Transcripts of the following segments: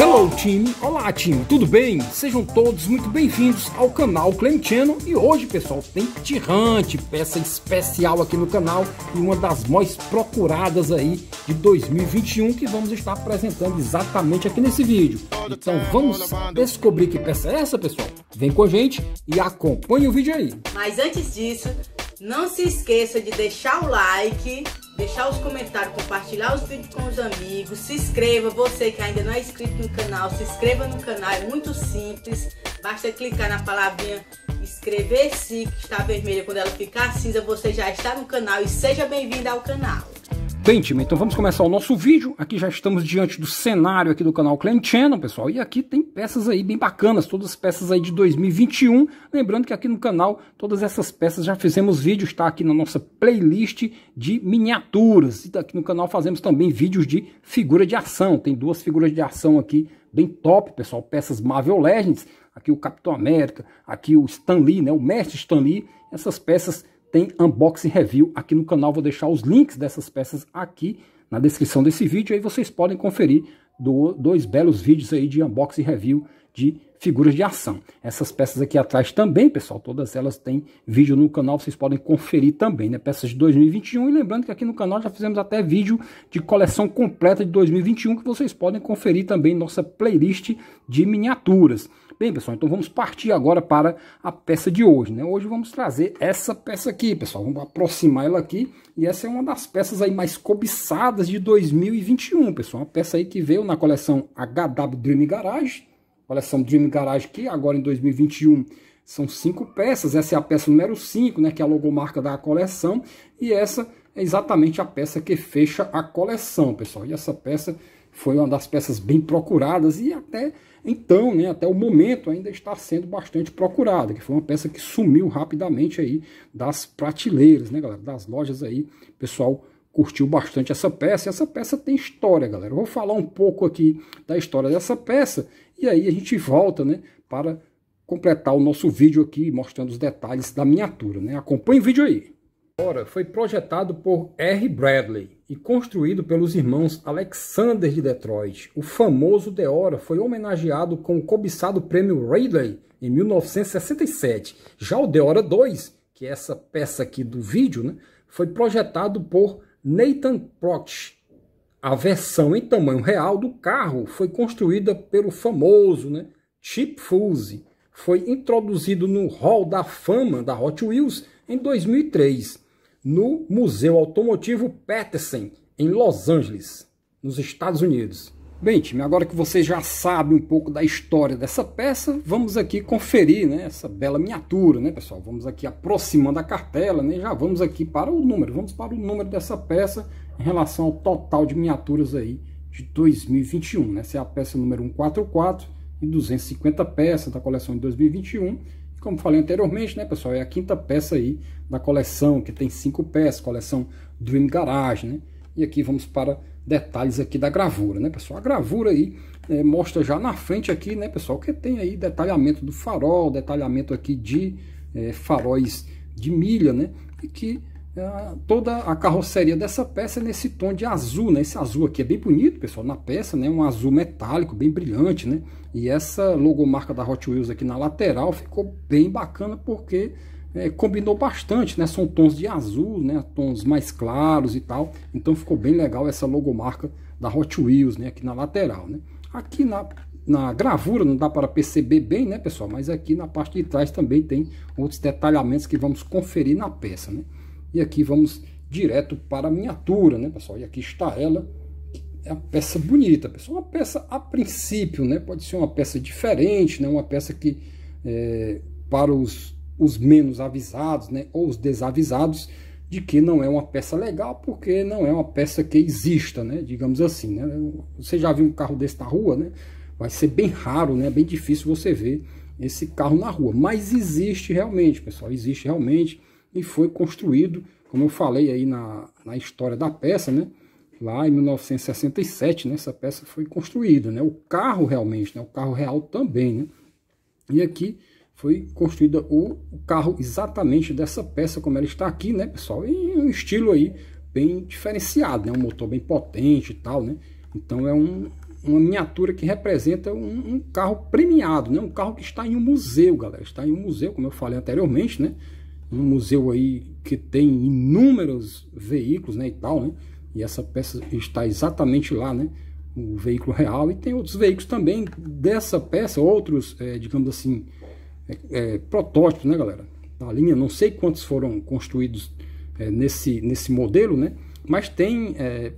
Hello time, olá time, tudo bem? Sejam todos muito bem-vindos ao canal Clementino e hoje pessoal tem Tirante, peça especial aqui no canal e uma das mais procuradas aí de 2021 que vamos estar apresentando exatamente aqui nesse vídeo. Então vamos descobrir que peça é essa pessoal? Vem com a gente e acompanhe o vídeo aí. Mas antes disso, não se esqueça de deixar o like, deixar os comentários, compartilhar os vídeos com os amigos. Se inscreva, você que ainda não é inscrito no canal, se inscreva no canal, é muito simples. Basta clicar na palavrinha inscrever-se, que está vermelha, quando ela ficar cinza, você já está no canal e seja bem-vindo ao canal. Bem, time, então vamos começar o nosso vídeo. Aqui já estamos diante do cenário aqui do canal Clan Channel, pessoal. E aqui tem peças aí bem bacanas, todas as peças aí de 2021. Lembrando que aqui no canal, todas essas peças já fizemos vídeos, Está Aqui na nossa playlist de miniaturas. E aqui no canal fazemos também vídeos de figura de ação. Tem duas figuras de ação aqui bem top, pessoal. Peças Marvel Legends, aqui o Capitão América, aqui o Stan Lee, né? O mestre Stan Lee. Essas peças tem unboxing review aqui no canal. Vou deixar os links dessas peças aqui na descrição desse vídeo. Aí vocês podem conferir do, dois belos vídeos aí de unboxing review de figuras de ação. Essas peças aqui atrás também, pessoal, todas elas têm vídeo no canal, vocês podem conferir também, né? Peças de 2021 e lembrando que aqui no canal já fizemos até vídeo de coleção completa de 2021 que vocês podem conferir também nossa playlist de miniaturas. Bem, pessoal, então vamos partir agora para a peça de hoje, né? Hoje vamos trazer essa peça aqui, pessoal. Vamos aproximar ela aqui. E essa é uma das peças aí mais cobiçadas de 2021, pessoal. Uma peça aí que veio na coleção HW Dream Garage, coleção Dream Garage, que agora em 2021 são cinco peças. Essa é a peça número 5, né, que é a logomarca da coleção. E essa é exatamente a peça que fecha a coleção, pessoal. E essa peça foi uma das peças bem procuradas e até então, né, até o momento ainda está sendo bastante procurada, que foi uma peça que sumiu rapidamente aí das prateleiras, né, galera, das lojas aí. Pessoal curtiu bastante essa peça. E essa peça tem história, galera. Eu vou falar um pouco aqui da história dessa peça e aí a gente volta né, para completar o nosso vídeo aqui, mostrando os detalhes da miniatura. Né? Acompanhe o vídeo aí. Ora, foi projetado por R. Bradley e construído pelos irmãos Alexander de Detroit. O famoso Deora foi homenageado com o cobiçado prêmio Rayleigh em 1967. Já o Deora 2, que é essa peça aqui do vídeo, né, foi projetado por Nathan Proch a versão em tamanho real do carro foi construída pelo famoso né, Chip Fuse. Foi introduzido no Hall da Fama da Hot Wheels em 2003, no Museu Automotivo Peterson, em Los Angeles, nos Estados Unidos. Bem, time, agora que você já sabe um pouco da história dessa peça, vamos aqui conferir né, essa bela miniatura, né, pessoal? Vamos aqui aproximando a cartela, né? Já vamos aqui para o número, vamos para o número dessa peça em relação ao total de miniaturas aí de 2021. Né? Essa é a peça número 144 e 250 peças da coleção de 2021. como falei anteriormente, né, pessoal, é a quinta peça aí da coleção, que tem cinco peças, coleção Dream Garage, né? E aqui vamos para detalhes aqui da gravura, né, pessoal? A gravura aí é, mostra já na frente aqui, né, pessoal, que tem aí detalhamento do farol, detalhamento aqui de é, faróis de milha, né? E que é, toda a carroceria dessa peça é nesse tom de azul, né? Esse azul aqui é bem bonito, pessoal, na peça, né? Um azul metálico, bem brilhante, né? E essa logomarca da Hot Wheels aqui na lateral ficou bem bacana porque é, combinou bastante, né? São tons de azul, né? Tons mais claros e tal. Então ficou bem legal essa logomarca da Hot Wheels, né? Aqui na lateral, né? Aqui na na gravura não dá para perceber bem, né, pessoal? Mas aqui na parte de trás também tem outros detalhamentos que vamos conferir na peça, né? E aqui vamos direto para a miniatura, né, pessoal? E aqui está ela, é uma peça bonita, pessoal. Uma peça a princípio, né? Pode ser uma peça diferente, né? Uma peça que é, para os, os menos avisados, né? Ou os desavisados, de que não é uma peça legal, porque não é uma peça que exista, né? Digamos assim, né? Você já viu um carro desse na rua, né? Vai ser bem raro, né? Bem difícil você ver esse carro na rua. Mas existe realmente, pessoal. Existe realmente e foi construído, como eu falei aí na, na história da peça, né? Lá em 1967, né, essa peça foi construída, né? O carro realmente, né? O carro real também, né? E aqui foi construída o, o carro exatamente dessa peça como ela está aqui, né, pessoal? Em é um estilo aí bem diferenciado, né? Um motor bem potente e tal, né? Então é um, uma miniatura que representa um, um, carro premiado, né? Um carro que está em um museu, galera. Está em um museu, como eu falei anteriormente, né? um museu aí que tem inúmeros veículos, né, e tal, né? E essa peça está exatamente lá, né? O veículo real e tem outros veículos também dessa peça, outros, é, digamos assim, é, é, protótipos, né, galera? Da linha, não sei quantos foram construídos é, nesse nesse modelo, né? Mas tem é,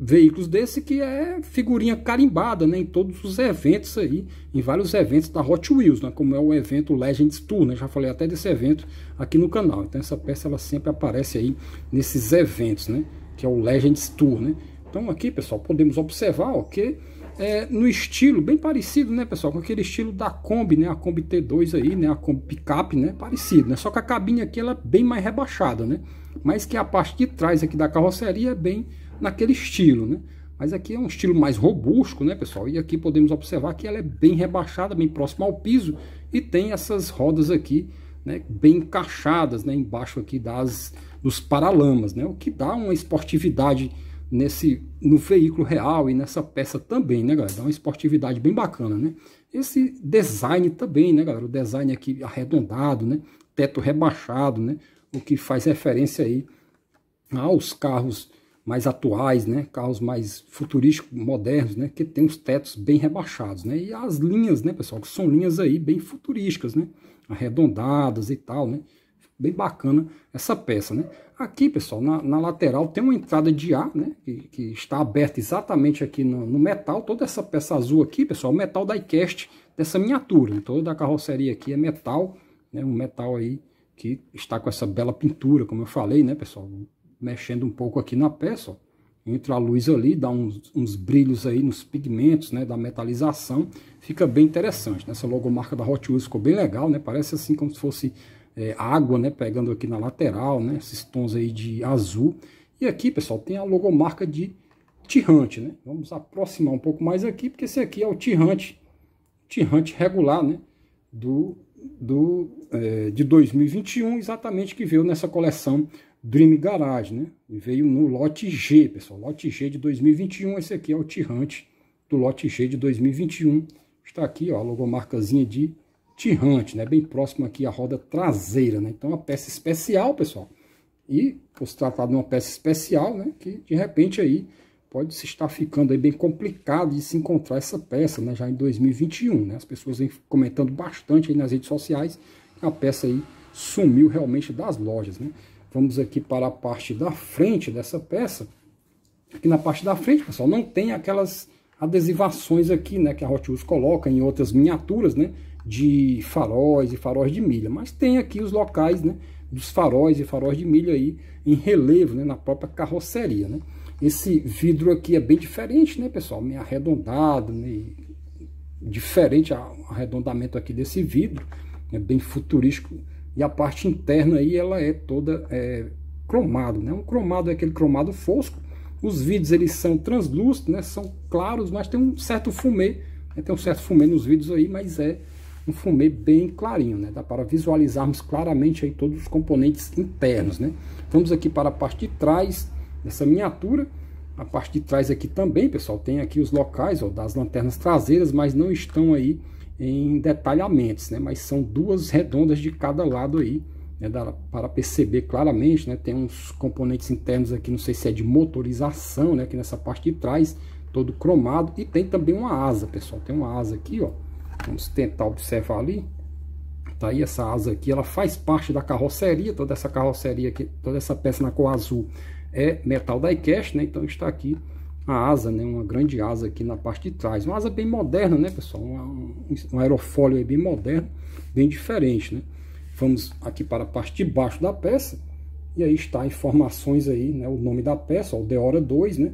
veículos desse que é figurinha carimbada né, em todos os eventos aí, em vários eventos da Hot Wheels, né, como é o evento Legends Tour, né, já falei até desse evento aqui no canal, então essa peça ela sempre aparece aí nesses eventos, né, que é o Legends Tour, né. Então aqui pessoal, podemos observar ó, que é, no estilo bem parecido, né pessoal, com aquele estilo da Kombi, né, a Kombi T2 aí, né, a Kombi Picape, né, parecido, né, só que a cabine aqui ela é bem mais rebaixada, né, mas que a parte de trás aqui da carroceria é bem naquele estilo, né? Mas aqui é um estilo mais robusto, né, pessoal? E aqui podemos observar que ela é bem rebaixada, bem próxima ao piso e tem essas rodas aqui, né, bem encaixadas, né, embaixo aqui das dos paralamas, né? O que dá uma esportividade nesse no veículo real e nessa peça também, né, galera? Dá uma esportividade bem bacana, né? Esse design também, né, galera? O design aqui arredondado, né? Teto rebaixado, né? O que faz referência aí aos carros mais atuais, né? Carros mais futurísticos, modernos, né? Que tem os tetos bem rebaixados, né? E as linhas, né, pessoal? Que são linhas aí bem futurísticas, né? Arredondadas e tal, né? Bem bacana essa peça, né? Aqui, pessoal, na, na lateral tem uma entrada de ar, né? Que, que está aberta exatamente aqui no, no, metal. Toda essa peça azul aqui, pessoal, é o metal da iCast dessa miniatura. Né? Toda a carroceria aqui é metal, né? Um metal aí que está com essa bela pintura, como eu falei, né, pessoal? mexendo um pouco aqui na peça, ó. entra a luz ali, dá uns, uns, brilhos aí nos pigmentos, né, da metalização, fica bem interessante, né? essa logomarca da Hot Wheels ficou bem legal, né, parece assim como se fosse é, água, né, pegando aqui na lateral, né, esses tons aí de azul, e aqui, pessoal, tem a logomarca de tirante, né, vamos aproximar um pouco mais aqui, porque esse aqui é o tirante, tirante regular, né, do, do, é, de 2021, exatamente que veio nessa coleção Dream Garage, né? E veio no lote G, pessoal. Lote G de 2021. Esse aqui é o Tirante do lote G de 2021. Está aqui, ó, a logomarcazinha de Tirante, né? Bem próximo aqui à roda traseira, né? Então, uma peça especial, pessoal. E por se tratar de uma peça especial, né? Que de repente aí pode se estar ficando aí bem complicado de se encontrar essa peça, né? Já em 2021, né? As pessoas vêm comentando bastante aí nas redes sociais. A peça aí sumiu realmente das lojas, né? Vamos aqui para a parte da frente dessa peça. Aqui na parte da frente, pessoal, não tem aquelas adesivações aqui, né? Que a Hot Wheels coloca em outras miniaturas, né? De faróis e faróis de milha. Mas tem aqui os locais, né? Dos faróis e faróis de milha aí em relevo, né? Na própria carroceria, né? Esse vidro aqui é bem diferente, né, pessoal? Meio arredondado, meio diferente o arredondamento aqui desse vidro. É bem futurístico e a parte interna aí ela é toda é, cromado, né? Um cromado é aquele cromado fosco. Os vidros eles são translúcidos, né? São claros, mas tem um certo fumê, né? tem um certo fumê nos vidros aí, mas é um fumê bem clarinho, né? Dá para visualizarmos claramente aí todos os componentes internos, né? Vamos aqui para a parte de trás dessa miniatura. A parte de trás aqui também, pessoal, tem aqui os locais ó, das lanternas traseiras, mas não estão aí em detalhamentos, né? Mas são duas redondas de cada lado aí, né? Dá para perceber claramente, né? Tem uns componentes internos aqui, não sei se é de motorização, né? Aqui nessa parte de trás, todo cromado. E tem também uma asa, pessoal. Tem uma asa aqui, ó. Vamos tentar observar ali. Tá aí essa asa aqui, ela faz parte da carroceria, toda essa carroceria aqui, toda essa peça na cor azul é metal diecast, né? Então está aqui a asa, né, uma grande asa aqui na parte de trás. Uma asa bem moderna, né, pessoal? Um, um aerofólio bem moderno, bem diferente, né? Vamos aqui para a parte de baixo da peça. E aí está informações aí, né, o nome da peça, ó, o Deora 2, né?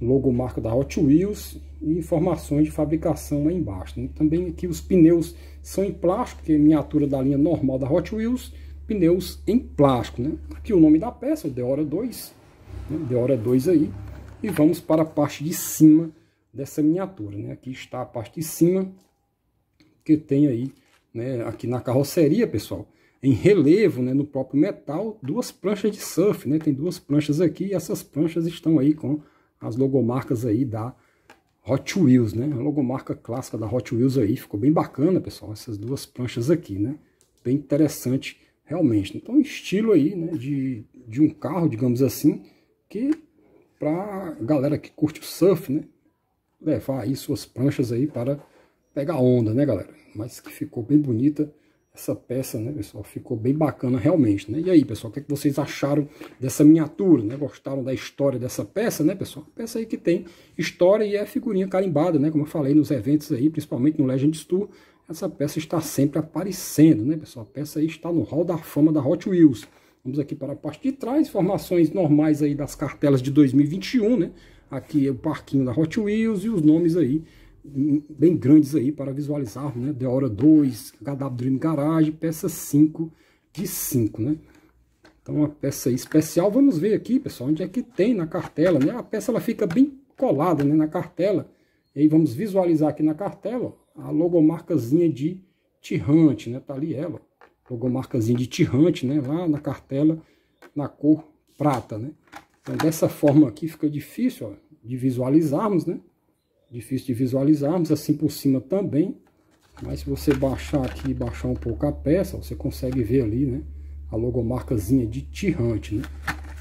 Logomarca da Hot Wheels e informações de fabricação lá embaixo. Né? Também aqui os pneus são em plástico, que é miniatura da linha normal da Hot Wheels, pneus em plástico, né? Aqui o nome da peça, o Deora 2, né? Deora 2 aí e vamos para a parte de cima dessa miniatura, né? Aqui está a parte de cima que tem aí, né, aqui na carroceria, pessoal, em relevo, né, no próprio metal, duas pranchas de surf, né? Tem duas pranchas aqui e essas pranchas estão aí com as logomarcas aí da Hot Wheels, né? A logomarca clássica da Hot Wheels aí, ficou bem bacana, pessoal, essas duas pranchas aqui, né? Bem interessante realmente. Então, estilo aí, né, de, de um carro, digamos assim, que para galera que curte o surf, né? Levar aí suas pranchas aí para pegar onda, né, galera? Mas que ficou bem bonita essa peça, né, pessoal? Ficou bem bacana realmente, né? E aí, pessoal, o que, é que vocês acharam dessa miniatura, né? Gostaram da história dessa peça, né, pessoal? Peça aí que tem história e é figurinha carimbada, né? Como eu falei nos eventos aí, principalmente no Legends Tour, essa peça está sempre aparecendo, né, pessoal? A peça aí está no hall da fama da Hot Wheels. Vamos aqui para a parte de trás, informações normais aí das cartelas de 2021, né? Aqui é o parquinho da Hot Wheels e os nomes aí bem grandes aí para visualizar, né? The Hora 2, HW Dream Garage, peça 5 de 5, né? Então uma peça especial, vamos ver aqui, pessoal, onde é que tem na cartela, né? A peça ela fica bem colada, né, na cartela. E aí vamos visualizar aqui na cartela ó, a logomarcazinha de Tirante, né? Tá ali ela, ó logomarcazinha de tirante, né? Lá na cartela, na cor prata, né? Então, dessa forma aqui fica difícil ó, de visualizarmos, né? Difícil de visualizarmos, assim por cima também. Mas se você baixar aqui, baixar um pouco a peça, você consegue ver ali, né? A logomarcazinha de tirante, né?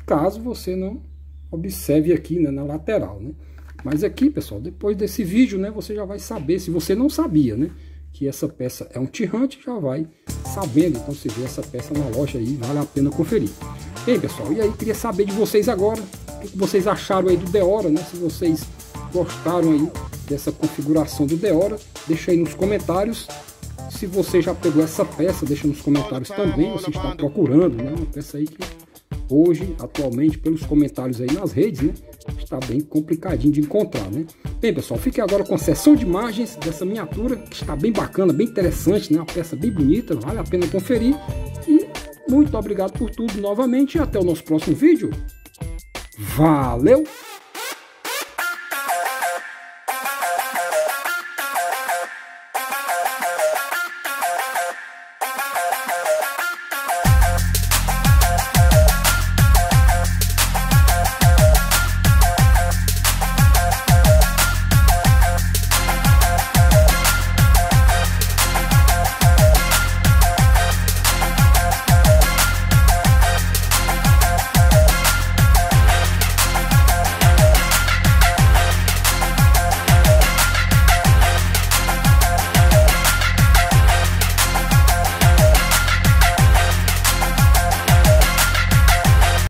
Caso você não observe aqui, né? Na lateral, né? Mas aqui, pessoal, depois desse vídeo, né? Você já vai saber, se você não sabia, né? que essa peça é um tirante, já vai sabendo. Então se vê essa peça na loja aí, vale a pena conferir. Bem pessoal, e aí queria saber de vocês agora, o que vocês acharam aí do Deora, né? Se vocês gostaram aí dessa configuração do Deora, deixa aí nos comentários. Se você já pegou essa peça, deixa nos comentários também, ou se está procurando, né? Uma peça aí que hoje, atualmente, pelos comentários aí nas redes, né? está bem complicadinho de encontrar, né? Bem, pessoal, fiquei agora com a sessão de imagens dessa miniatura, que está bem bacana, bem interessante, né? Uma peça bem bonita, vale a pena conferir. E muito obrigado por tudo novamente e até o nosso próximo vídeo. Valeu!